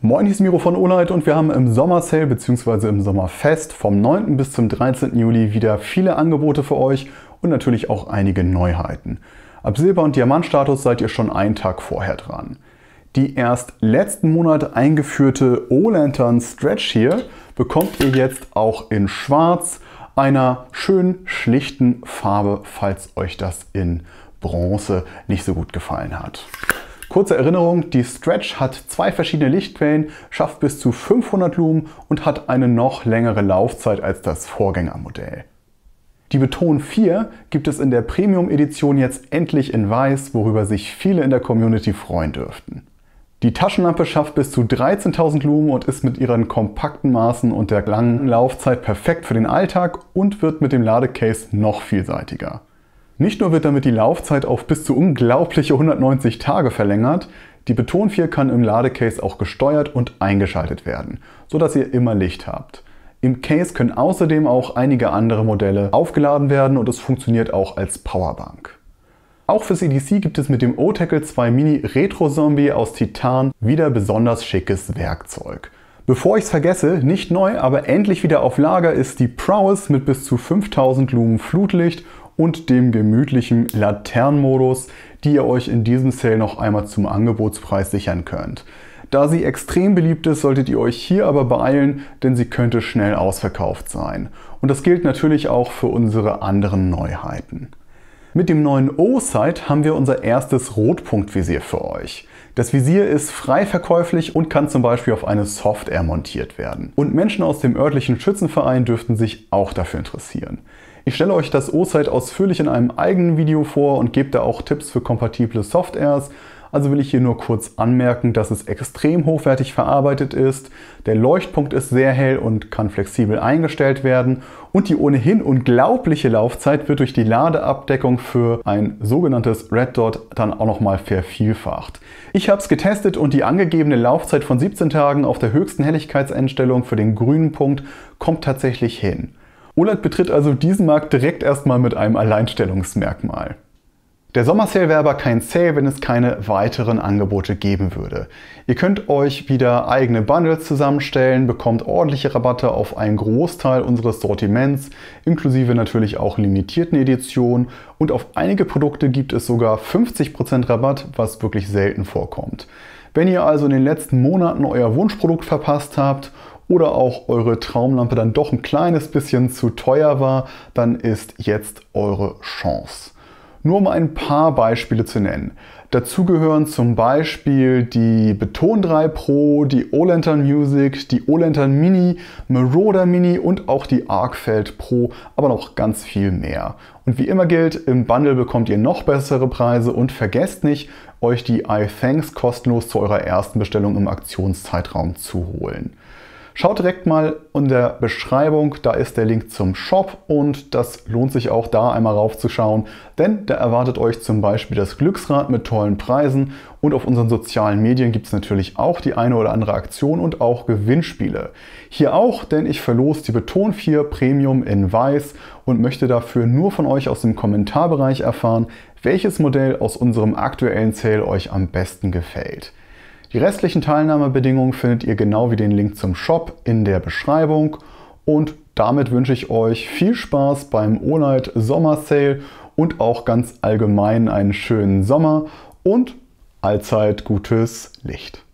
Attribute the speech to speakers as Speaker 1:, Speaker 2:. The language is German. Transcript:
Speaker 1: Moin, hier ist Miro von Olight und wir haben im Sommersale bzw. im Sommerfest vom 9. bis zum 13. Juli wieder viele Angebote für euch und natürlich auch einige Neuheiten. Ab Silber- und Diamantstatus seid ihr schon einen Tag vorher dran. Die erst letzten Monat eingeführte O-Lantern Stretch hier bekommt ihr jetzt auch in schwarz, einer schönen, schlichten Farbe, falls euch das in Bronze nicht so gut gefallen hat. Kurze Erinnerung, die Stretch hat zwei verschiedene Lichtquellen, schafft bis zu 500 Lumen und hat eine noch längere Laufzeit als das Vorgängermodell. Die Beton 4 gibt es in der Premium-Edition jetzt endlich in Weiß, worüber sich viele in der Community freuen dürften. Die Taschenlampe schafft bis zu 13.000 Lumen und ist mit ihren kompakten Maßen und der langen Laufzeit perfekt für den Alltag und wird mit dem Ladecase noch vielseitiger. Nicht nur wird damit die Laufzeit auf bis zu unglaubliche 190 Tage verlängert, die Beton 4 kann im Ladecase auch gesteuert und eingeschaltet werden, sodass ihr immer Licht habt. Im Case können außerdem auch einige andere Modelle aufgeladen werden und es funktioniert auch als Powerbank. Auch fürs EDC gibt es mit dem O-Tackle 2 Mini Retro Zombie aus Titan wieder besonders schickes Werkzeug. Bevor ich es vergesse, nicht neu, aber endlich wieder auf Lager ist die Prowess mit bis zu 5000 Lumen Flutlicht und dem gemütlichen Laternenmodus, die ihr euch in diesem Sale noch einmal zum Angebotspreis sichern könnt. Da sie extrem beliebt ist, solltet ihr euch hier aber beeilen, denn sie könnte schnell ausverkauft sein. Und das gilt natürlich auch für unsere anderen Neuheiten. Mit dem neuen O-Sight haben wir unser erstes Rotpunktvisier für euch. Das Visier ist frei verkäuflich und kann zum Beispiel auf eine Software montiert werden. Und Menschen aus dem örtlichen Schützenverein dürften sich auch dafür interessieren. Ich stelle euch das O-Site ausführlich in einem eigenen Video vor und gebe da auch Tipps für kompatible Softwares. Also will ich hier nur kurz anmerken, dass es extrem hochwertig verarbeitet ist, der Leuchtpunkt ist sehr hell und kann flexibel eingestellt werden und die ohnehin unglaubliche Laufzeit wird durch die Ladeabdeckung für ein sogenanntes Red Dot dann auch nochmal vervielfacht. Ich habe es getestet und die angegebene Laufzeit von 17 Tagen auf der höchsten Helligkeitseinstellung für den grünen Punkt kommt tatsächlich hin. OLED betritt also diesen Markt direkt erstmal mit einem Alleinstellungsmerkmal. Der Sommersale wäre aber kein Sale, wenn es keine weiteren Angebote geben würde. Ihr könnt euch wieder eigene Bundles zusammenstellen, bekommt ordentliche Rabatte auf einen Großteil unseres Sortiments, inklusive natürlich auch limitierten Editionen und auf einige Produkte gibt es sogar 50% Rabatt, was wirklich selten vorkommt. Wenn ihr also in den letzten Monaten euer Wunschprodukt verpasst habt oder auch eure Traumlampe dann doch ein kleines bisschen zu teuer war, dann ist jetzt eure Chance. Nur um ein paar Beispiele zu nennen. Dazu gehören zum Beispiel die Beton 3 Pro, die O-Lantern Music, die O-Lantern Mini, Marauder Mini und auch die Arcfeld Pro, aber noch ganz viel mehr. Und wie immer gilt, im Bundle bekommt ihr noch bessere Preise und vergesst nicht, euch die iThanks kostenlos zu eurer ersten Bestellung im Aktionszeitraum zu holen. Schaut direkt mal in der Beschreibung, da ist der Link zum Shop und das lohnt sich auch da einmal raufzuschauen, denn da erwartet euch zum Beispiel das Glücksrad mit tollen Preisen und auf unseren sozialen Medien gibt es natürlich auch die eine oder andere Aktion und auch Gewinnspiele. Hier auch, denn ich verlose die Beton 4 Premium in Weiß und möchte dafür nur von euch aus dem Kommentarbereich erfahren, welches Modell aus unserem aktuellen Sale euch am besten gefällt. Die restlichen Teilnahmebedingungen findet ihr genau wie den Link zum Shop in der Beschreibung und damit wünsche ich euch viel Spaß beim Olight Sommer Sale und auch ganz allgemein einen schönen Sommer und allzeit gutes Licht.